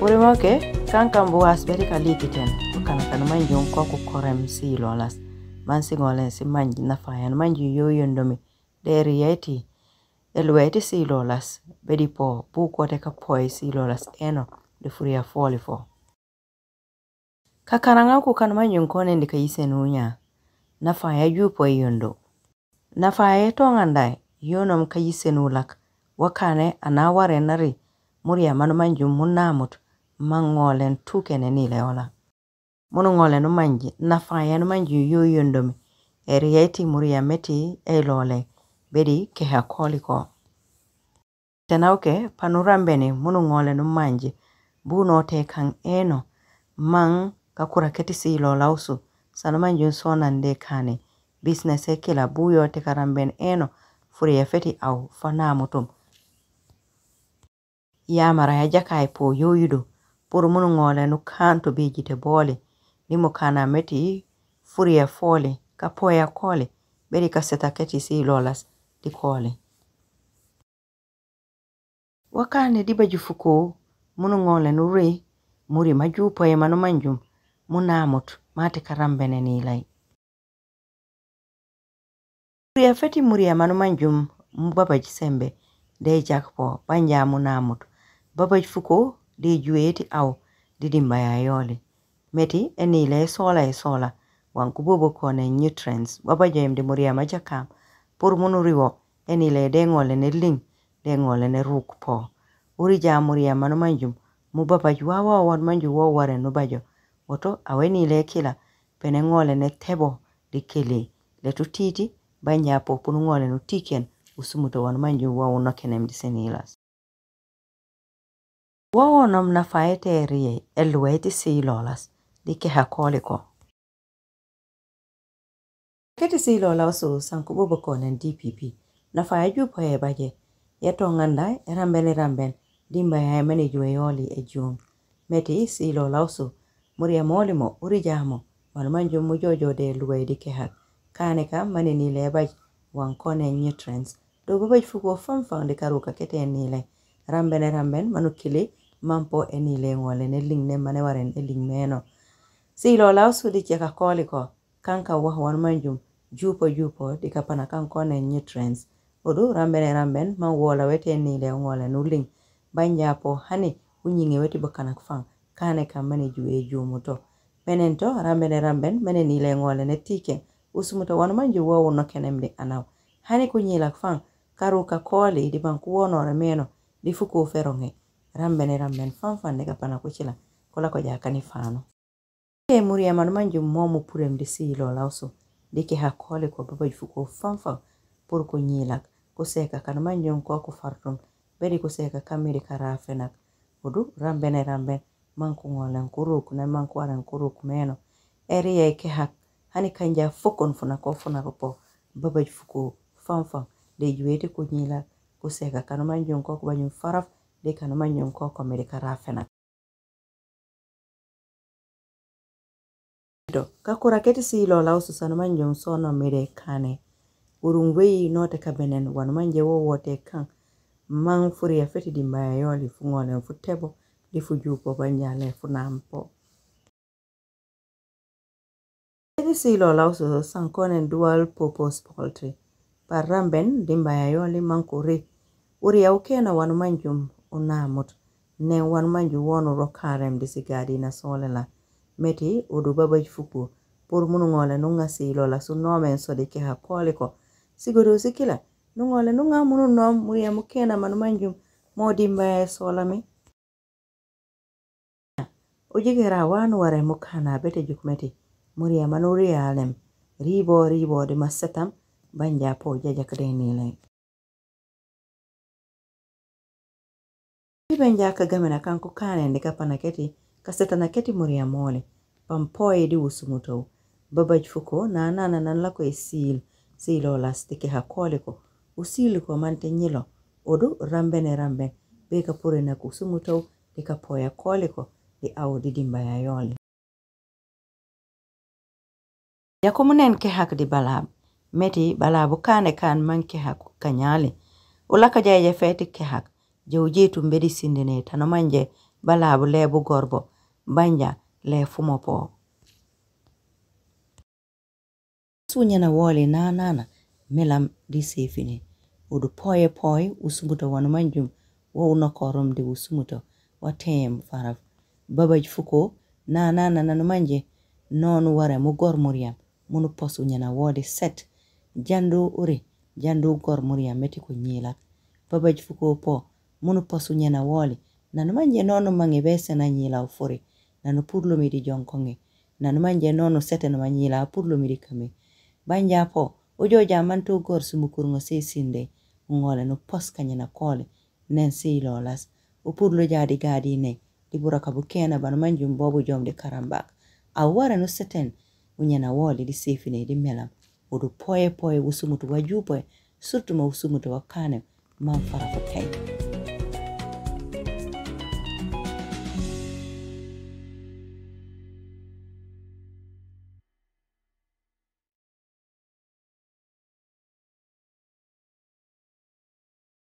Kure wake, sankan buas beri kali kita. Bukan kan main jong kau korem si lolas. Mansi ngolen si main jina fayan main yoyo yondomi. Dari yaiti, elwaiti si lolas. Beri po, buku ada kapoi si lolas. Eno, defuria fall for. Kakaranga kukan main jong kau nendika isenunya. Nafaya yupo yondo. Nafaya itu angandai. Yonom kayisenulak. Wakane anawarenari. Muria manu manju munamutu. maŋ ŋmɔɔlen tukene ne lɛo la. Mone ŋmɔɔlen o maŋ gyi nafaa yɛ ne maŋ gyi o yoo yendome ɛre yɛ ti mor yɛ mɛ ti ɛ e lɔɔle be de kehɛ kɔɔle kɔ. Tɛ na o kɛ pano rambɛne mone ŋmɔɔle ne maŋ gyi buu nɔɔtɛɛ kaŋ ɛɛnɔ maŋ ka kora kɛ te sigi lɔɔlao su sani maŋ gyi o sɔɔ naŋ de kaane business ɛ e kela buu yɛo te ka rambɛne ɛɛnɔ fore yɛ fɛ ti ao fa naa motom. Yaa mara yɛ gya kaa ɛ e pɔɔ yoo yido. ɓurmun ŋolenu kaan to bee gite boole ni mo kaana meti furiya foole ka poya koole ɓeri ka setaketi sey lolas ɗi koole wakane ɗi bajufuko munu ŋolenu re muri majupoye manu manjum munamut mate karambene nilay muriya feti muriya manu manjum mu babaji sembe dey jakpo banja munamut baba fuko de juet au de di mayayoli. Meti enile sola e sola wankububu kone nutrients wabajem de muria majakam pur munuriwo enile dengole ne ling dengole ne ruk po. Uri ja muria manu manjum mubaba juwa wa wan manju wa ware nubajo woto awenile kila pene ngole ne tebo di kili letu titi banyapo punu ngole nutiken usumuto wan manju wa unakenem disenilas. Wɔwɔnam nafaaetɛɛ reyɛ ɛloɛɛde sei lɔɔlas deke hakɔɔlegɔ. Deke sei lɔɔlas sankubo bo kɔɔnan DPP nafaayɛdwuu pɔɔyɛ bagye yɛtɔnganda erambɛn erambɛn dimbaaya emene jueyɔɔle ejuum mɛte sei lɔɔlaso muriya mɔɔlemo urijamo malimanjo mujɔɔjɔɔde luwɛɛde kehak kaaneka mane niilɛɛbac wankɔne nyetrɛns doobobac fugo fanfaŋ de karuka ketee niilɛ rambɛn erambɛn manu kile maŋ poɔ e ne leɛ ŋwɛ lɛ nɛ liŋ nɛ ma nɛ wa rɛŋ e liŋ mɛɛnɔ sig lɔ la su de kyɛ ka kɔɔle kɔ kaŋ ka wɔ wɔn maŋ gyum gyuu pɔ gyuu pɔ de ka pana kaŋ kɔne nyɛ trɛns o do ra mɛrɛ ra mɛn maŋ wɔ la wɛ tɛ ne lɛ ŋwɛ lɛ nu liŋ baŋ nyaa pɔ hane o nyiŋe wɛ te bɔ kana faŋ kaane kaŋ mɛne gyuu e gyuu mu tɔ mɛne tɔ ra mɛrɛ ra mɛn mɛne ne lɛ ŋwɛ lɛ nɛ ti kɛ o sumu tɔ wɔn maŋ gyuu wɔ wɔn nɔ kɛ nɛm de ana hane ko nyɛ la faŋ karo ka kɔɔle de baŋ ko wɔ nɔre mɛnɔ de fu ko fɛrɔ ŋɛ rambene rambene fan fan nega pana kuchila kola ko jakani fano ke muri ya manuman ju momu pure mdisi ilo lauso dike hakole kwa baba jufuko fan fan pur ko nyilak ko seka kanuman ju beri kuseka seka kamiri karafenak udu rambene rambene manku ngolen kuruk ne manku aren kuruk meno eri ya ike hak hani kanja fokon nfuna kwa funa kupo baba jufuko fan fan de juwete ko nyilak ko seka kanuman ju dekano ma nyonko ok omiri kara afena. Kakura keti si ilo la osu sanu manjo msono mire kane. Urungwei note kabenen wanu manje wo wote kang. Mangfuri ya feti di mbaya yo lifungone mfutebo. Lifujupo banyale funampo. Keti si ilo la osu sankone dual purpose poultry. Paramben di mbaya yo li mangkuri. Uri ya ukena wanu manjo unamut ne wan manju wonu ro karem disi gadi na solela meti odu baba fuku por munu munungole ngasi lola su nomen sodi keha koliko sigodo sikila nungole nunga munu nom muria mukena manu manju modi e solami ujigera wanu ware mukana bete jukmeti muria manuri alem ribo ribo de masetam banja po jaja jajakdenilai Kibenja na kanku kane ndika kaseta na keti kanende kapanaketi kasetanaketi muriya moole pampoyedi wusuŋutowu babaj fuko nanana nan lako e siil siilo lastike hakoliko usili kwa mante nyilo odu rambene ramben be ka purina kusuŋutowu di ka poya koliko di awu di ya yole yakumunen kehak di balab meti balabu kane kan manke kehak kanyali ulaka jayeje feti kehak jawjeetu mbeɗi sindine tano manje ba laabu leebu gorbo banja le fumo po Sunya na wole na nana melam ɗi sefini udu poye poye usumuto wano manjum wo uno koromde usumuto wateyem faraf Baba babaj na nana nano manje noon wara mo gormoryam munu posu nyana woode set jandu uri jandu gormoryam meti ko ñiilat Baba fuko po mono poso nyena woli na no manje nono mange bese na nyila ufuri na no pudlo mi di jonkongi na no manje nono sete no manyila pudlo mi di kami banja po ujo jaman tu gor sumu kurungo se sinde ngole no pos kanyena kole nen se ilolas upudlo jadi gadi ne libura kabu kena ba no manje mbobu jom de karambak awara no seten unyena woli di sefine di melam udu poe poe usumutu wajupoe surtu ma usumutu wakane mamfara fakaini